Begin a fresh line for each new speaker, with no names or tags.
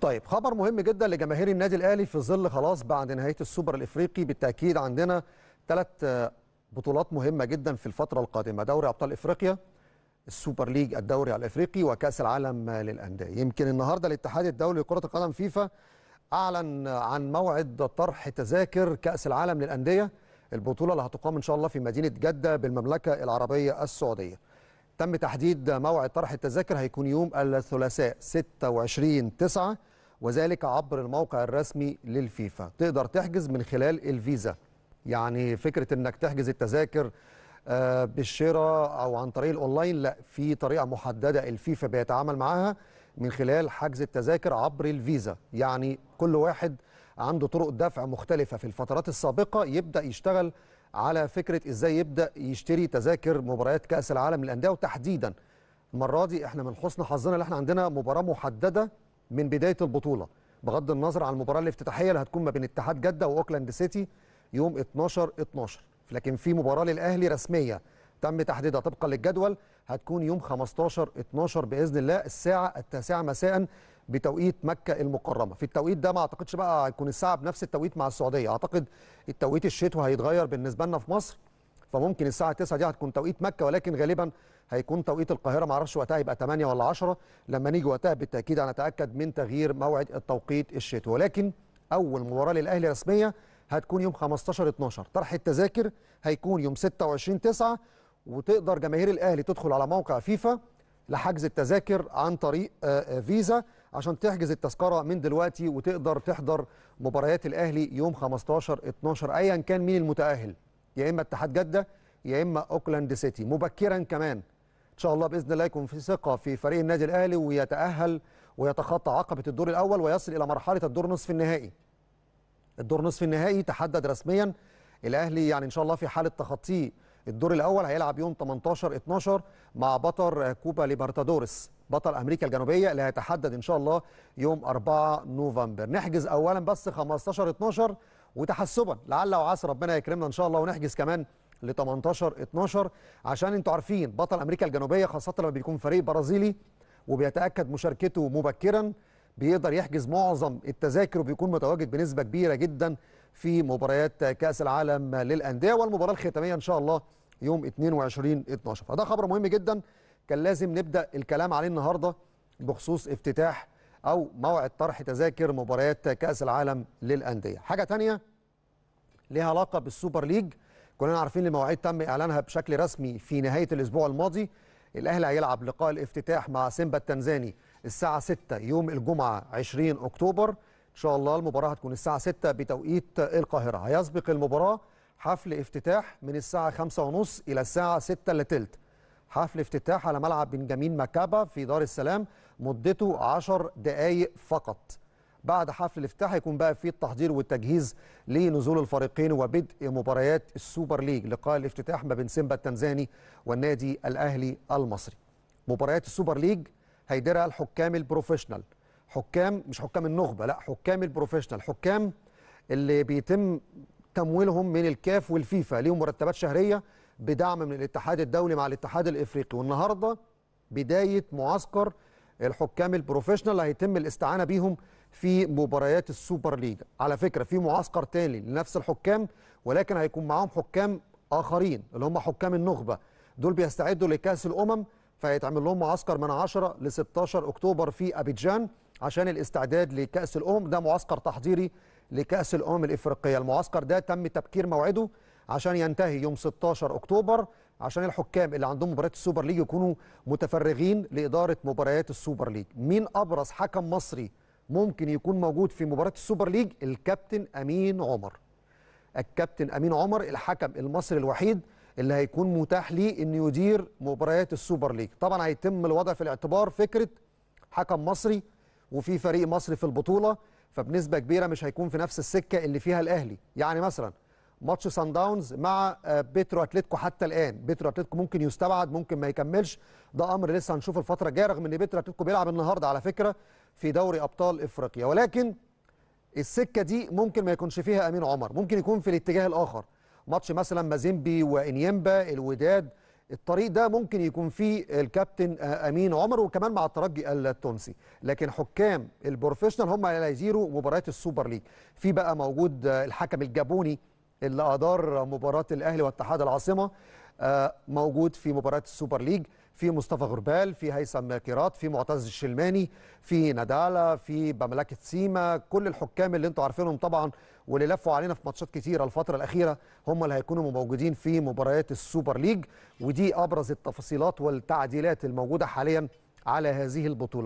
طيب خبر مهم جدا لجماهير النادي الاهلي في ظل خلاص بعد نهايه السوبر الافريقي بالتاكيد عندنا ثلاث آه، بطولات مهمه جدا في الفتره القادمه دوري ابطال افريقيا السوبر ليج الدوري الافريقي وكاس العالم للانديه يمكن النهارده الاتحاد الدولي لكره القدم فيفا اعلن عن موعد طرح تذاكر كاس العالم للانديه البطوله اللي هتقام ان شاء الله في مدينه جده بالمملكه العربيه السعوديه تم تحديد موعد طرح التذاكر هيكون يوم الثلاثاء 26 9 وذلك عبر الموقع الرسمي للفيفا تقدر تحجز من خلال الفيزا يعني فكرة انك تحجز التذاكر آه، بالشراء او عن طريق الاونلاين لا في طريقة محددة الفيفا بيتعامل معاها من خلال حجز التذاكر عبر الفيزا يعني كل واحد عنده طرق دفع مختلفة في الفترات السابقة يبدأ يشتغل على فكره ازاي يبدا يشتري تذاكر مباريات كاس العالم للانديه وتحديدا المره دي احنا من حسن حظنا اللي احنا عندنا مباراه محدده من بدايه البطوله بغض النظر عن المباراه الافتتاحيه اللي هتكون ما بين اتحاد جده واوكلاند سيتي يوم 12 12 لكن في مباراه للاهلي رسميه تم تحديدها طبقا للجدول هتكون يوم 15 12 باذن الله الساعه التاسعه مساء بتوقيت مكه المكرمه في التوقيت ده ما اعتقدش بقى هيكون الساعه بنفس التوقيت مع السعوديه اعتقد التوقيت الشتوي هيتغير بالنسبه لنا في مصر فممكن الساعه 9 دي هتكون توقيت مكه ولكن غالبا هيكون توقيت القاهره ما اعرفش وقتها يبقى 8 ولا 10 لما نيجي وقتها بالتاكيد هنتاكد من تغيير موعد التوقيت الشتوي ولكن اول مباراه للاهلي رسميه هتكون يوم 15 12 طرح التذاكر هيكون يوم 26 9 وتقدر جماهير الاهلي تدخل على موقع فيفا لحجز التذاكر عن طريق آه، آه، فيزا عشان تحجز التذكره من دلوقتي وتقدر تحضر مباريات الاهلي يوم 15 12 ايا كان مين المتاهل يا اما اتحاد جده يا اما اوكلاند سيتي مبكرا كمان ان شاء الله باذن الله يكون في ثقه في فريق النادي الاهلي ويتاهل ويتخطى عقبه الدور الاول ويصل الى مرحله الدور نصف النهائي الدور نصف النهائي تحدد رسميا الاهلي يعني ان شاء الله في حاله تخطيه الدور الاول هيلعب يوم 18 12 مع بطل كوبا ليبرتادورس بطل امريكا الجنوبيه اللي هيتحدد ان شاء الله يوم 4 نوفمبر نحجز اولا بس 15 12 وتحسبا لعل وعسى ربنا يكرمنا ان شاء الله ونحجز كمان ل 18 12 عشان انتوا عارفين بطل امريكا الجنوبيه خاصه لما بيكون فريق برازيلي وبيتاكد مشاركته مبكرا بيقدر يحجز معظم التذاكر وبيكون متواجد بنسبه كبيره جدا في مباريات كاس العالم للانديه والمباراه الختاميه ان شاء الله يوم 22 12 فده خبر مهم جدا كان لازم نبدا الكلام عليه النهارده بخصوص افتتاح او موعد طرح تذاكر مباريات كاس العالم للانديه حاجه ثانيه ليها علاقه بالسوبر ليج كلنا عارفين المواعيد تم اعلانها بشكل رسمي في نهايه الاسبوع الماضي الاهلي هيلعب لقاء الافتتاح مع سيمبا التنزاني الساعه 6 يوم الجمعه 20 اكتوبر ان شاء الله المباراه هتكون الساعه 6 بتوقيت القاهره هيسبق المباراه حفل افتتاح من الساعه 5:30 الى الساعه 6 الا ثلث حفل افتتاح على ملعب بنجامين مكابا في دار السلام مدته 10 دقائق فقط بعد حفل الافتتاح يكون بقى في التحضير والتجهيز لنزول الفريقين وبدء مباريات السوبر ليج لقاء الافتتاح ما بين سيمبا التنزاني والنادي الاهلي المصري مباريات السوبر ليج هيديرها الحكام البروفيشنال حكام مش حكام النخبه لا حكام البروفيشنال حكام اللي بيتم تمويلهم من الكاف والفيفا ليهم مرتبات شهريه بدعم من الاتحاد الدولي مع الاتحاد الافريقي والنهارده بدايه معسكر الحكام البروفيشنال اللي هيتم الاستعانه بيهم في مباريات السوبر ليج على فكره في معسكر تاني لنفس الحكام ولكن هيكون معاهم حكام اخرين اللي هم حكام النخبه دول بيستعدوا لكاس الامم فهيتعمل لهم معسكر من 10 ل 16 اكتوبر في ابيجان عشان الاستعداد لكاس الامم ده معسكر تحضيري لكاس الامم الافريقيه المعسكر ده تم تبكير موعده عشان ينتهي يوم 16 أكتوبر عشان الحكام اللي عندهم مباريات السوبر ليج يكونوا متفرغين لإدارة مباريات السوبر ليج مين أبرز حكم مصري ممكن يكون موجود في مباراة السوبر ليج الكابتن أمين عمر الكابتن أمين عمر الحكم المصري الوحيد اللي هيكون متاح ليه انه يدير مباريات السوبر ليج طبعا هيتم الوضع في الاعتبار فكره حكم مصري وفي فريق مصري في البطوله فبنسبه كبيره مش هيكون في نفس السكه اللي فيها الاهلي يعني مثلا ماتش سان داونز مع آه، بيترو اتلتيكو حتى الان بيترو اتلتيكو ممكن يستبعد ممكن ما يكملش ده امر لسه هنشوفه الفتره الجايه رغم ان بيترو اتلتيكو بيلعب النهارده على فكره في دوري ابطال افريقيا ولكن السكه دي ممكن ما يكونش فيها امين عمر ممكن يكون في الاتجاه الاخر ماتش مثلا مازيمبي وانيمبا الوداد الطريق ده ممكن يكون فيه الكابتن آه، امين عمر وكمان مع الترجي التونسي لكن حكام البروفيشنال هم اللي هيزيروا مباريات السوبر ليج في بقى موجود آه، الحكم الجابوني اللي أدار مباراة الأهلي واتحاد العاصمة آه، موجود في مباراة السوبر ليج في مصطفى غربال في هيثم كيرات في معتز الشلماني في ندالة في بملكة سيما كل الحكام اللي انتوا عارفينهم طبعا واللي لفوا علينا في ماتشات كتيرة الفترة الأخيرة هم اللي هيكونوا موجودين في مباريات السوبر ليج ودي أبرز التفاصيلات والتعديلات الموجودة حاليا على هذه البطولة